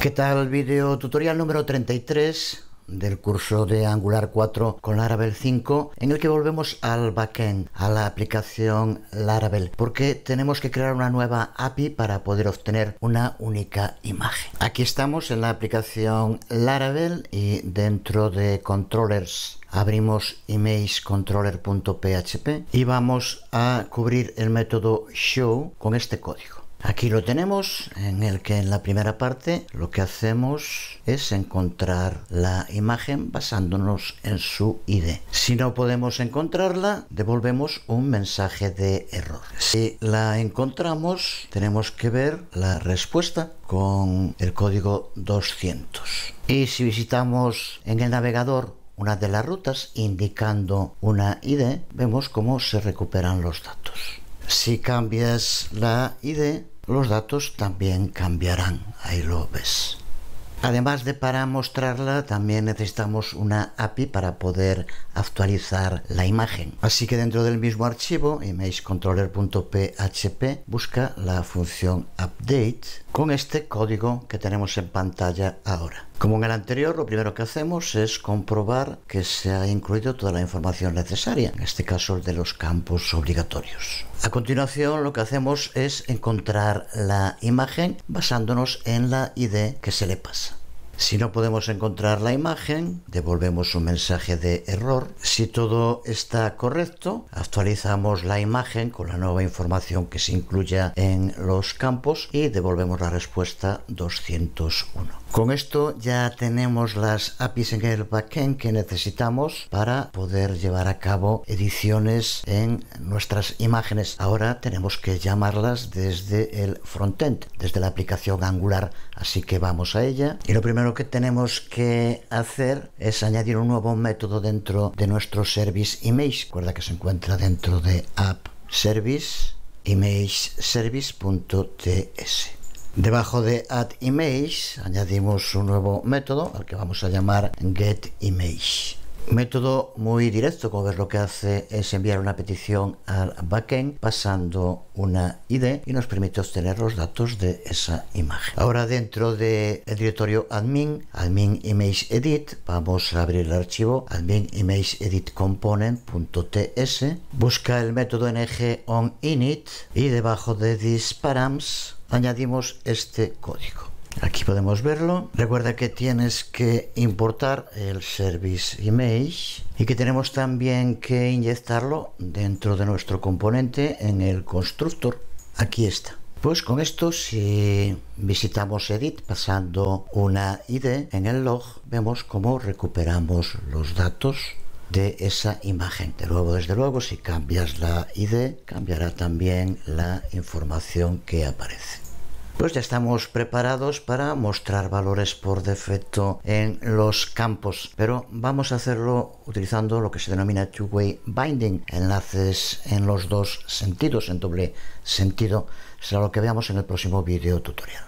¿Qué tal? Video tutorial número 33 del curso de Angular 4 con Laravel 5 en el que volvemos al backend, a la aplicación Laravel, porque tenemos que crear una nueva API para poder obtener una única imagen. Aquí estamos en la aplicación Laravel y dentro de controllers abrimos imagecontroller.php y vamos a cubrir el método show con este código. Aquí lo tenemos, en el que en la primera parte lo que hacemos es encontrar la imagen basándonos en su ID. Si no podemos encontrarla, devolvemos un mensaje de error. Si la encontramos, tenemos que ver la respuesta con el código 200. Y si visitamos en el navegador una de las rutas indicando una ID, vemos cómo se recuperan los datos. Si cambias la ID, los datos también cambiarán. Ahí lo ves. Además de para mostrarla, también necesitamos una API para poder actualizar la imagen. Así que dentro del mismo archivo, imagecontroller.php, busca la función update con este código que tenemos en pantalla ahora. Como en el anterior, lo primero que hacemos es comprobar que se ha incluido toda la información necesaria, en este caso el de los campos obligatorios. A continuación, lo que hacemos es encontrar la imagen basándonos en la ID que se le pasa. Si no podemos encontrar la imagen, devolvemos un mensaje de error. Si todo está correcto, actualizamos la imagen con la nueva información que se incluya en los campos y devolvemos la respuesta 201. Con esto ya tenemos las APIs en el backend que necesitamos para poder llevar a cabo ediciones en nuestras imágenes. Ahora tenemos que llamarlas desde el frontend, desde la aplicación Angular, así que vamos a ella. Y lo primero lo que tenemos que hacer es añadir un nuevo método dentro de nuestro service image. Recuerda que se encuentra dentro de app service service.ts. Debajo de add image añadimos un nuevo método al que vamos a llamar get image método muy directo como ver lo que hace es enviar una petición al backend pasando una ID y nos permite obtener los datos de esa imagen. Ahora dentro del directorio admin, admin image edit, vamos a abrir el archivo admin image edit component.ts, busca el método ng on init y debajo de disparams añadimos este código. Aquí podemos verlo. Recuerda que tienes que importar el service image y que tenemos también que inyectarlo dentro de nuestro componente en el constructor. Aquí está. Pues con esto, si visitamos Edit pasando una ID en el log, vemos cómo recuperamos los datos de esa imagen. De nuevo desde luego, si cambias la ID, cambiará también la información que aparece pues ya estamos preparados para mostrar valores por defecto en los campos. Pero vamos a hacerlo utilizando lo que se denomina two-way binding, enlaces en los dos sentidos, en doble sentido. Será lo que veamos en el próximo video tutorial.